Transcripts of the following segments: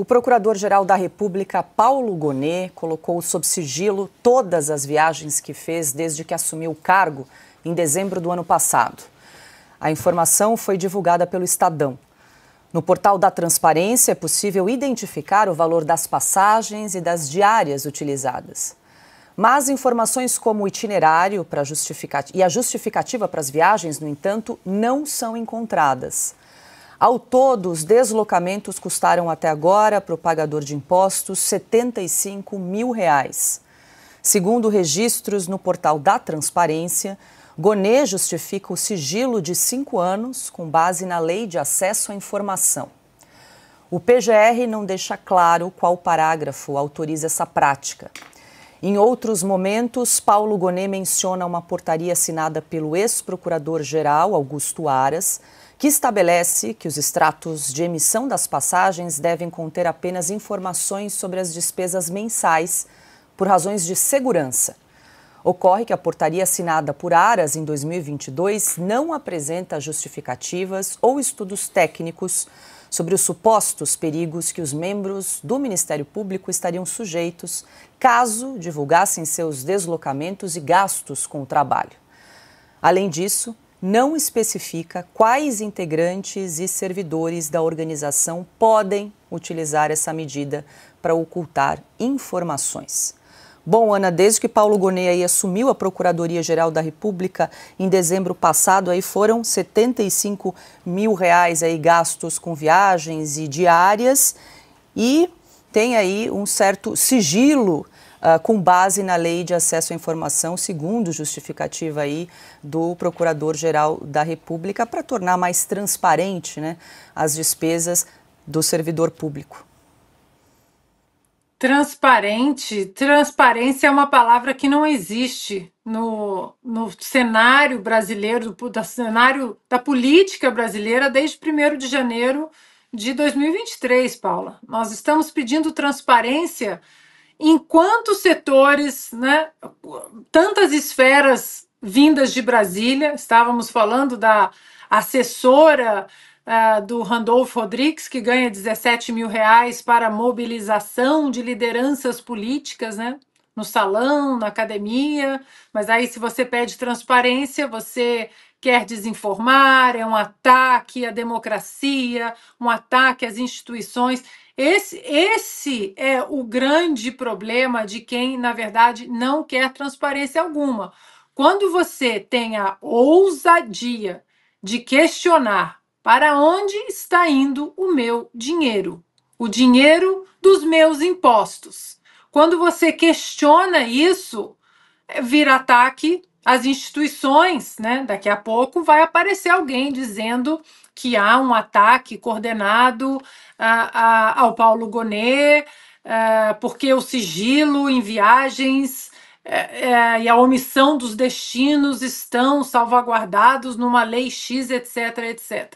O Procurador-Geral da República, Paulo Gonet, colocou sob sigilo todas as viagens que fez desde que assumiu o cargo em dezembro do ano passado. A informação foi divulgada pelo Estadão. No portal da Transparência é possível identificar o valor das passagens e das diárias utilizadas. Mas informações como o itinerário para justificat... e a justificativa para as viagens, no entanto, não são encontradas. Ao todo, os deslocamentos custaram até agora para o pagador de impostos 75 mil reais. Segundo registros no portal da Transparência, Gonê justifica o sigilo de cinco anos com base na Lei de Acesso à Informação. O PGR não deixa claro qual parágrafo autoriza essa prática. Em outros momentos, Paulo Gonê menciona uma portaria assinada pelo ex-procurador-geral Augusto Aras que estabelece que os extratos de emissão das passagens devem conter apenas informações sobre as despesas mensais, por razões de segurança. Ocorre que a portaria assinada por Aras em 2022 não apresenta justificativas ou estudos técnicos sobre os supostos perigos que os membros do Ministério Público estariam sujeitos caso divulgassem seus deslocamentos e gastos com o trabalho. Além disso, não especifica quais integrantes e servidores da organização podem utilizar essa medida para ocultar informações. Bom, Ana, desde que Paulo Gonet assumiu a Procuradoria-Geral da República em dezembro passado, aí foram 75 mil reais aí gastos com viagens e diárias e tem aí um certo sigilo uh, com base na lei de acesso à informação, segundo justificativa aí do Procurador-Geral da República, para tornar mais transparente né, as despesas do servidor público. Transparente, transparência é uma palavra que não existe no, no cenário brasileiro, do, do cenário da política brasileira desde 1 de janeiro de 2023, Paula. Nós estamos pedindo transparência em quantos setores, né, tantas esferas vindas de Brasília, estávamos falando da assessora uh, do Randolfo Rodrigues, que ganha 17 mil reais para mobilização de lideranças políticas, né? No salão, na academia, mas aí, se você pede transparência, você quer desinformar, é um ataque à democracia, um ataque às instituições. Esse, esse é o grande problema de quem, na verdade, não quer transparência alguma. Quando você tem a ousadia de questionar para onde está indo o meu dinheiro, o dinheiro dos meus impostos. Quando você questiona isso, eh, vira ataque às instituições, né? Daqui a pouco vai aparecer alguém dizendo que há um ataque coordenado a, a, ao Paulo Gonet, a, porque o sigilo em viagens é, é, e a omissão dos destinos estão salvaguardados numa lei X, etc, etc.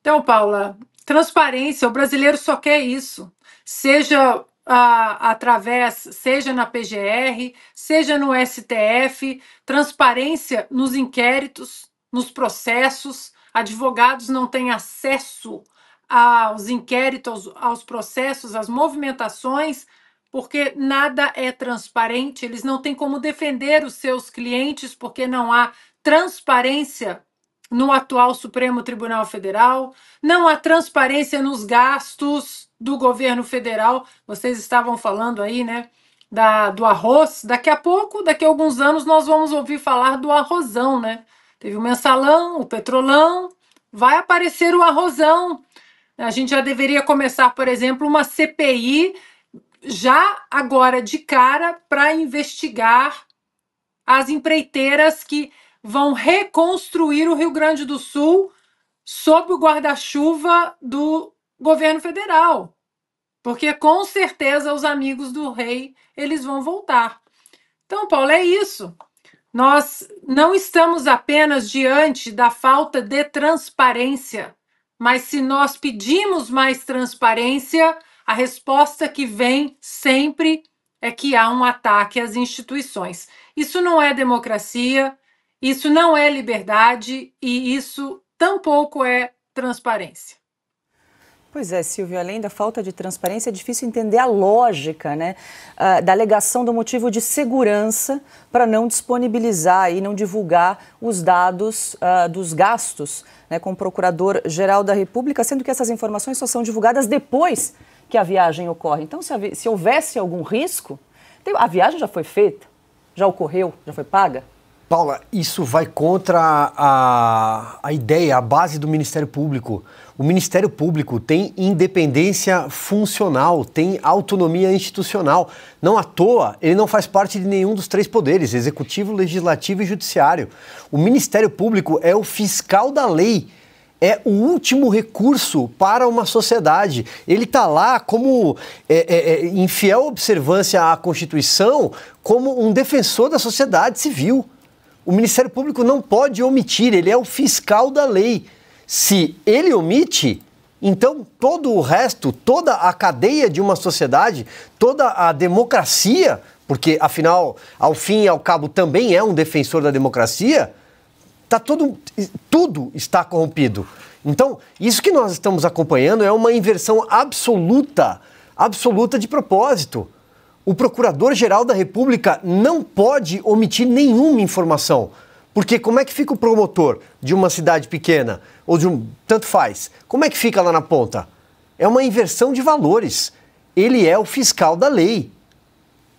Então, Paula, transparência, o brasileiro só quer isso. Seja através, seja na PGR, seja no STF, transparência nos inquéritos, nos processos, advogados não têm acesso aos inquéritos, aos, processos, às movimentações, porque nada é transparente, eles não têm como defender os seus clientes, porque não há transparência no atual Supremo Tribunal Federal, não há transparência nos gastos do governo federal. Vocês estavam falando aí, né? Da, do arroz. Daqui a pouco, daqui a alguns anos, nós vamos ouvir falar do arrozão, né? Teve o mensalão, o petrolão, vai aparecer o arrozão. A gente já deveria começar, por exemplo, uma CPI já agora de cara para investigar as empreiteiras que vão reconstruir o Rio Grande do Sul sob o guarda-chuva do governo federal. Porque com certeza os amigos do rei, eles vão voltar. Então, Paulo, é isso. Nós não estamos apenas diante da falta de transparência, mas se nós pedimos mais transparência, a resposta que vem sempre é que há um ataque às instituições. Isso não é democracia, isso não é liberdade e isso tampouco é transparência. Pois é, Silvio, além da falta de transparência, é difícil entender a lógica né, ah, da alegação do motivo de segurança para não disponibilizar e não divulgar os dados uh, dos gastos né, com o Procurador-Geral da República, sendo que essas informações só são divulgadas depois que a viagem ocorre. Então, se, se houvesse algum risco, a viagem já foi feita, já ocorreu, já foi paga? Paula, isso vai contra a, a ideia, a base do Ministério Público. O Ministério Público tem independência funcional, tem autonomia institucional. Não à toa, ele não faz parte de nenhum dos três poderes executivo, legislativo e judiciário. O Ministério Público é o fiscal da lei. É o último recurso para uma sociedade. Ele está lá como, é, é, é, em fiel observância à Constituição, como um defensor da sociedade civil. O Ministério Público não pode omitir, ele é o fiscal da lei. Se ele omite, então todo o resto, toda a cadeia de uma sociedade, toda a democracia, porque afinal, ao fim e ao cabo, também é um defensor da democracia, tá todo, tudo está corrompido. Então, isso que nós estamos acompanhando é uma inversão absoluta, absoluta de propósito o Procurador-Geral da República não pode omitir nenhuma informação. Porque como é que fica o promotor de uma cidade pequena ou de um tanto faz? Como é que fica lá na ponta? É uma inversão de valores. Ele é o fiscal da lei.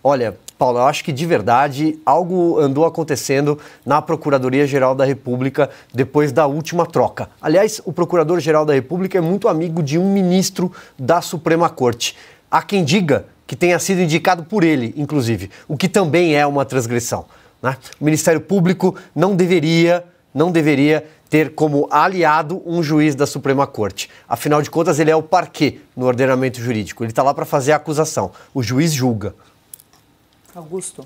Olha, Paulo, eu acho que de verdade algo andou acontecendo na Procuradoria-Geral da República depois da última troca. Aliás, o Procurador-Geral da República é muito amigo de um ministro da Suprema Corte. Há quem diga que tenha sido indicado por ele, inclusive, o que também é uma transgressão. Né? O Ministério Público não deveria, não deveria ter como aliado um juiz da Suprema Corte. Afinal de contas, ele é o parquê no ordenamento jurídico. Ele está lá para fazer a acusação. O juiz julga. Augusto.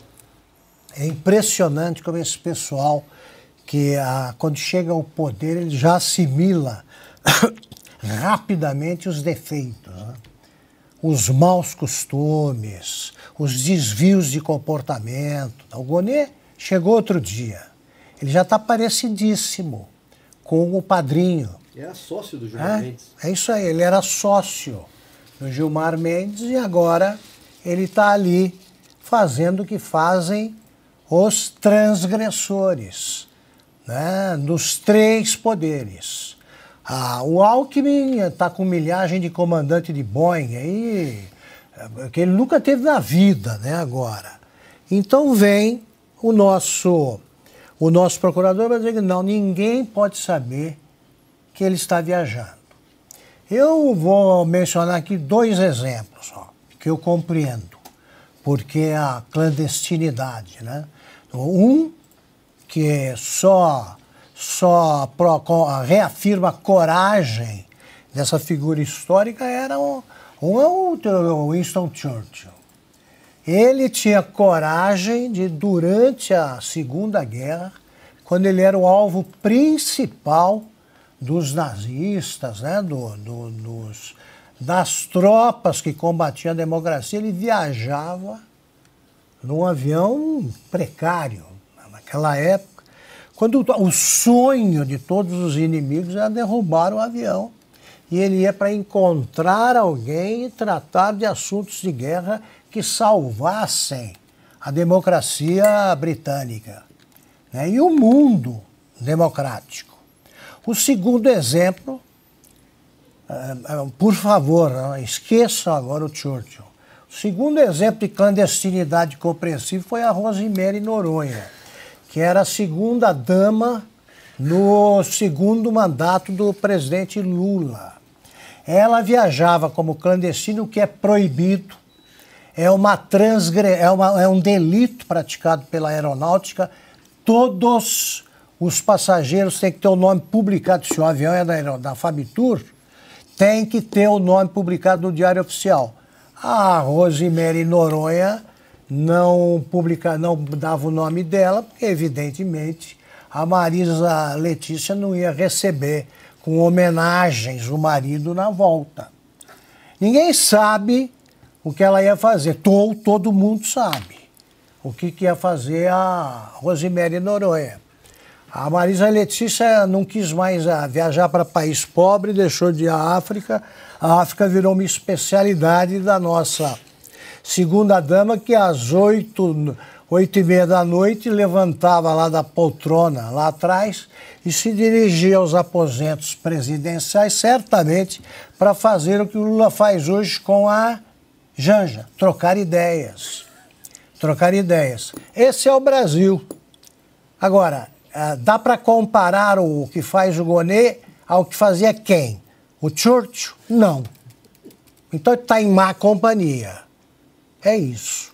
É impressionante como esse pessoal que a, ah, quando chega ao poder ele já assimila rapidamente os defeitos. Né? os maus costumes, os desvios de comportamento. Então, o Gonê chegou outro dia. Ele já está parecidíssimo com o padrinho. Era é sócio do Gilmar é? Mendes. É isso aí, ele era sócio do Gilmar Mendes e agora ele está ali fazendo o que fazem os transgressores né? nos três poderes ah, o Alckmin está eh, com milhagem de comandante de Boeing aí, eh, que ele nunca teve na vida, né, agora. Então vem o nosso o nosso procurador vai dizer que não, ninguém pode saber que ele está viajando. Eu vou mencionar aqui dois exemplos ó, que eu compreendo, porque é a clandestinidade. Né? Um que é só só pro, reafirma a coragem dessa figura histórica era o, o, o Winston Churchill. Ele tinha coragem de, durante a Segunda Guerra, quando ele era o alvo principal dos nazistas, né, do, do, dos, das tropas que combatiam a democracia, ele viajava num avião precário. Naquela época, quando o sonho de todos os inimigos era derrubar o avião. E ele ia para encontrar alguém e tratar de assuntos de guerra que salvassem a democracia britânica né? e o mundo democrático. O segundo exemplo, eh, eh, por favor, esqueçam agora o Churchill. O segundo exemplo de clandestinidade compreensiva foi a Rosemary Noronha que era a segunda dama no segundo mandato do presidente Lula. Ela viajava como clandestino, o que é proibido. É, uma transgre... é, uma... é um delito praticado pela aeronáutica. Todos os passageiros têm que ter o nome publicado. Se o avião é da, da Fabitur, tem que ter o nome publicado no Diário Oficial. A Rosemary Noronha não publica, não dava o nome dela, porque evidentemente a Marisa Letícia não ia receber com homenagens o marido na volta. Ninguém sabe o que ela ia fazer, todo, todo mundo sabe o que, que ia fazer a Rosemary Noronha. A Marisa Letícia não quis mais ah, viajar para país pobre, deixou de ir à África. A África virou uma especialidade da nossa segunda dama que às oito, oito e meia da noite levantava lá da poltrona lá atrás e se dirigia aos aposentos presidenciais, certamente para fazer o que o Lula faz hoje com a Janja, trocar ideias. Trocar ideias. Esse é o Brasil. Agora, eh, dá para comparar o que faz o Gonet ao que fazia quem? O Churchill? Não. Então está em má companhia. É isso.